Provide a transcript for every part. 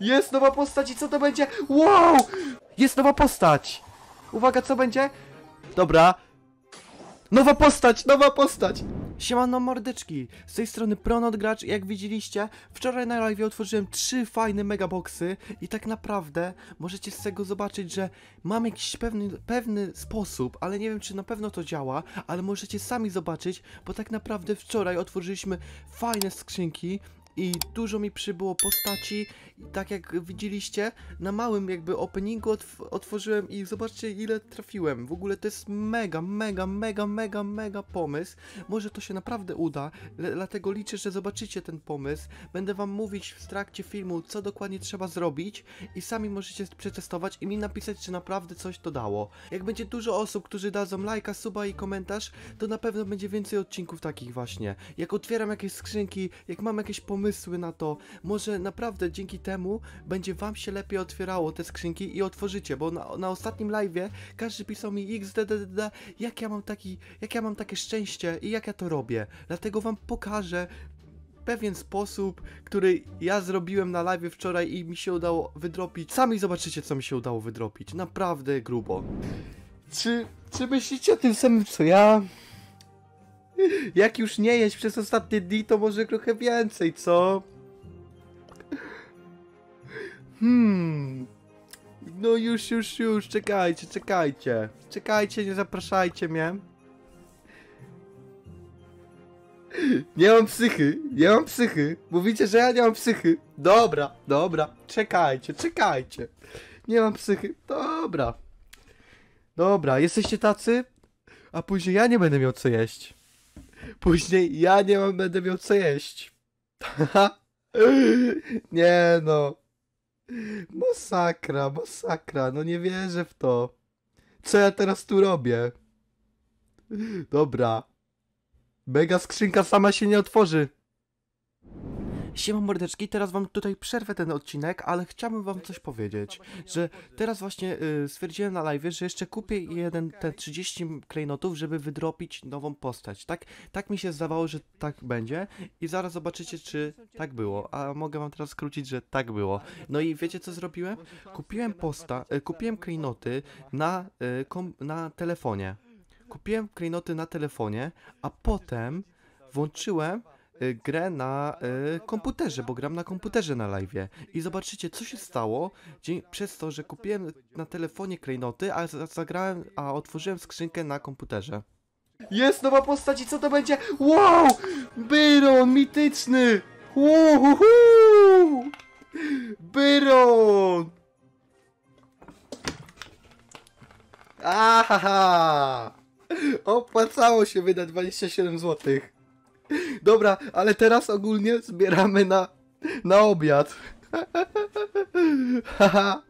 Jest nowa postać i co to będzie? Wow! Jest nowa postać! Uwaga, co będzie? Dobra. Nowa postać, nowa postać! Siemano mordeczki, z tej strony Pronodgracz jak widzieliście, wczoraj na live otworzyłem trzy fajne megaboxy i tak naprawdę możecie z tego zobaczyć, że mam jakiś pewny, pewny sposób, ale nie wiem czy na pewno to działa, ale możecie sami zobaczyć, bo tak naprawdę wczoraj otworzyliśmy fajne skrzynki i dużo mi przybyło postaci tak jak widzieliście na małym jakby openingu otw otworzyłem i zobaczcie ile trafiłem. W ogóle to jest mega, mega, mega, mega, mega pomysł. Może to się naprawdę uda, dlatego liczę, że zobaczycie ten pomysł. Będę wam mówić w trakcie filmu co dokładnie trzeba zrobić i sami możecie przetestować i mi napisać czy naprawdę coś to dało. Jak będzie dużo osób, którzy dadzą lajka, suba i komentarz, to na pewno będzie więcej odcinków takich właśnie. Jak otwieram jakieś skrzynki, jak mam jakieś pomysły, pomysły na to. Może naprawdę dzięki temu będzie wam się lepiej otwierało te skrzynki i otworzycie, bo na, na ostatnim live'ie każdy pisał mi xddd, jak ja mam taki, jak ja mam takie szczęście i jak ja to robię. Dlatego wam pokażę pewien sposób, który ja zrobiłem na live wczoraj i mi się udało wydropić. Sami zobaczycie, co mi się udało wydropić. Naprawdę grubo. Czy, czy myślicie o tym samym co ja? Jak już nie jeść przez ostatnie dni, to może trochę więcej, co? Hmm. No już, już, już, czekajcie, czekajcie. Czekajcie, nie zapraszajcie mnie. Nie mam psychy, nie mam psychy. Mówicie, że ja nie mam psychy. Dobra, dobra, czekajcie, czekajcie. Nie mam psychy, dobra. Dobra, jesteście tacy, a później ja nie będę miał co jeść. Później ja nie mam, będę miał co jeść. nie no. Masakra, masakra. No nie wierzę w to. Co ja teraz tu robię? Dobra. Mega skrzynka sama się nie otworzy. Siema mordeczki, teraz wam tutaj przerwę ten odcinek, ale chciałbym wam coś powiedzieć, że teraz właśnie y, stwierdziłem na live, że jeszcze kupię jeden, te 30 klejnotów, żeby wydropić nową postać, tak? Tak mi się zdawało, że tak będzie i zaraz zobaczycie, czy tak było, a mogę wam teraz skrócić, że tak było. No i wiecie co zrobiłem? Kupiłem posta, y, kupiłem klejnoty na, y, kom, na telefonie. Kupiłem klejnoty na telefonie, a potem włączyłem Y, grę na y, komputerze, bo gram na komputerze na live'ie. I zobaczycie, co się stało dzień, przez to, że kupiłem na telefonie klejnoty, a zagrałem, a otworzyłem skrzynkę na komputerze. Jest nowa postać i co to będzie? Wow! Byron mityczny! Uhuhu! Byron! Aha! Opłacało się wydać 27 złotych. Dobra, ale teraz ogólnie zbieramy na, na obiad. Haha.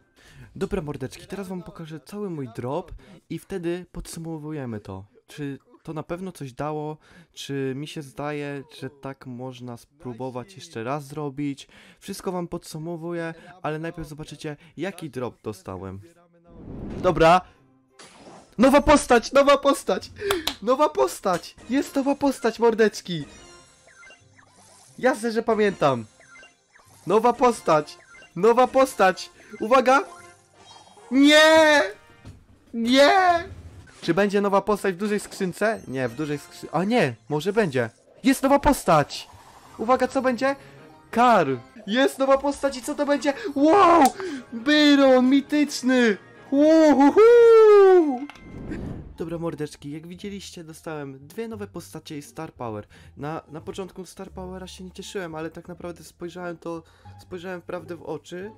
Dobra mordeczki, teraz wam pokażę cały mój drop i wtedy podsumowujemy to. Czy to na pewno coś dało, czy mi się zdaje, że tak można spróbować jeszcze raz zrobić. Wszystko wam podsumowuję, ale najpierw zobaczycie jaki drop dostałem. Dobra. Nowa postać, nowa postać, nowa postać, jest nowa postać mordeczki. Jasne, że pamiętam. Nowa postać. Nowa postać. Uwaga! Nie! Nie! Czy będzie nowa postać w dużej skrzynce? Nie, w dużej skrzynce. A nie, może będzie. Jest nowa postać! Uwaga, co będzie? Kar! Jest nowa postać i co to będzie? Wow! Byron mityczny! Uhuhu! Dobra mordeczki, jak widzieliście dostałem dwie nowe postacie i Star Power. Na, na początku Star Powera się nie cieszyłem, ale tak naprawdę spojrzałem to, spojrzałem prawdę w oczy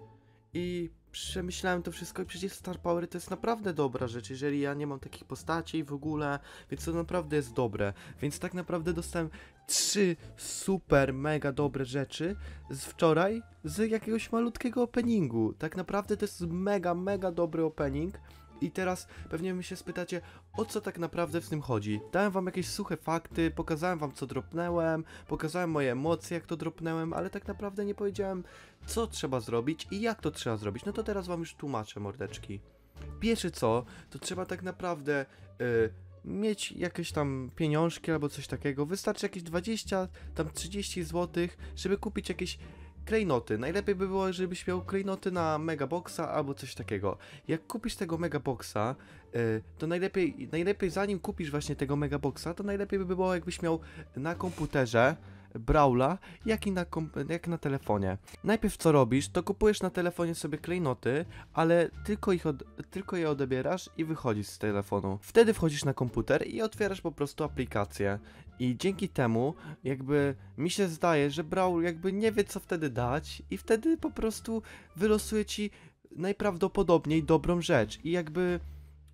i przemyślałem to wszystko i przecież Star Power to jest naprawdę dobra rzecz, jeżeli ja nie mam takich postaci w ogóle, więc to naprawdę jest dobre. Więc tak naprawdę dostałem trzy super, mega dobre rzeczy z wczoraj z jakiegoś malutkiego openingu. Tak naprawdę to jest mega, mega dobry opening. I teraz pewnie mi się spytacie, o co tak naprawdę w tym chodzi? Dałem wam jakieś suche fakty, pokazałem wam co dropnęłem, pokazałem moje emocje jak to dropnęłem, ale tak naprawdę nie powiedziałem co trzeba zrobić i jak to trzeba zrobić. No to teraz wam już tłumaczę mordeczki. Pierwsze co, to trzeba tak naprawdę... Yy, mieć jakieś tam pieniążki albo coś takiego. Wystarczy jakieś 20, tam 30 zł, żeby kupić jakieś Klejnoty. Najlepiej by było, żebyś miał klejnoty na Megaboxa albo coś takiego. Jak kupisz tego Megaboxa, y, to najlepiej, najlepiej zanim kupisz właśnie tego Megaboxa, to najlepiej by było, jakbyś miał na komputerze Braula, jak i na, jak na telefonie. Najpierw co robisz, to kupujesz na telefonie sobie klejnoty, ale tylko, ich tylko je odebierasz i wychodzisz z telefonu. Wtedy wchodzisz na komputer i otwierasz po prostu aplikację. I dzięki temu, jakby mi się zdaje, że Braul jakby nie wie co wtedy dać i wtedy po prostu wylosuje ci najprawdopodobniej dobrą rzecz. I jakby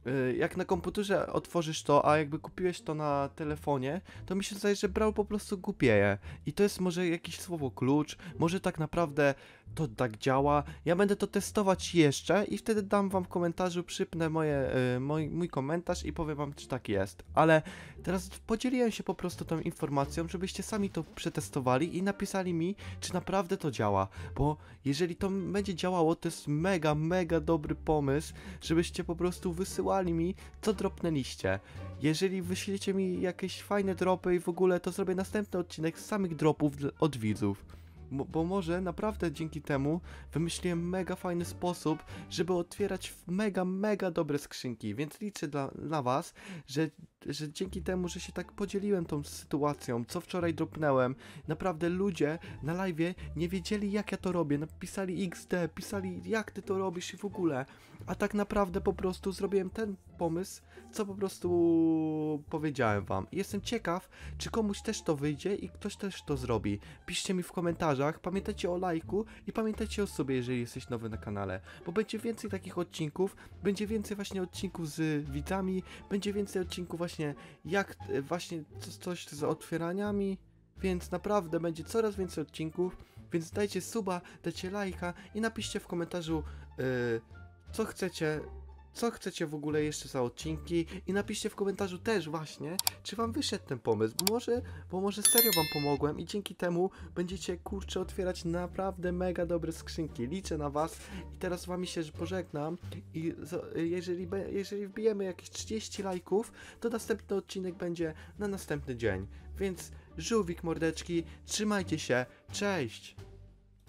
Y, jak na komputerze otworzysz to, a jakby kupiłeś to na telefonie, to mi się zdaje, że brał po prostu głupieje. I to jest może jakieś słowo klucz, może tak naprawdę to tak działa. Ja będę to testować jeszcze i wtedy dam wam w komentarzu, przypnę moje, y, mój, mój komentarz i powiem wam, czy tak jest. Ale teraz podzieliłem się po prostu tą informacją, żebyście sami to przetestowali i napisali mi, czy naprawdę to działa. Bo jeżeli to będzie działało, to jest mega, mega dobry pomysł, żebyście po prostu wysyłali ewentualnie mi, co dropnęliście. Jeżeli wyślecie mi jakieś fajne dropy i w ogóle, to zrobię następny odcinek z samych dropów od widzów bo może naprawdę dzięki temu wymyśliłem mega fajny sposób, żeby otwierać mega, mega dobre skrzynki, więc liczę dla, na was, że, że dzięki temu, że się tak podzieliłem tą sytuacją, co wczoraj dropnąłem, naprawdę ludzie na live nie wiedzieli jak ja to robię, napisali XD, pisali jak ty to robisz i w ogóle, a tak naprawdę po prostu zrobiłem ten pomysł, co po prostu powiedziałem wam. Jestem ciekaw, czy komuś też to wyjdzie i ktoś też to zrobi. Piszcie mi w komentarzach, komentarzach, pamiętajcie o lajku i pamiętajcie o sobie, jeżeli jesteś nowy na kanale, bo będzie więcej takich odcinków, będzie więcej właśnie odcinków z widzami, będzie więcej odcinków właśnie jak, e, właśnie coś z otwieraniami, więc naprawdę będzie coraz więcej odcinków, więc dajcie suba, dajcie lajka i napiszcie w komentarzu, yy, co chcecie co chcecie w ogóle jeszcze za odcinki i napiszcie w komentarzu też właśnie, czy wam wyszedł ten pomysł, bo może, bo może serio wam pomogłem i dzięki temu będziecie kurczę otwierać naprawdę mega dobre skrzynki. Liczę na was i teraz z wami się pożegnam i jeżeli, jeżeli wbijemy jakieś 30 lajków, to następny odcinek będzie na następny dzień. Więc żółwik mordeczki, trzymajcie się, cześć!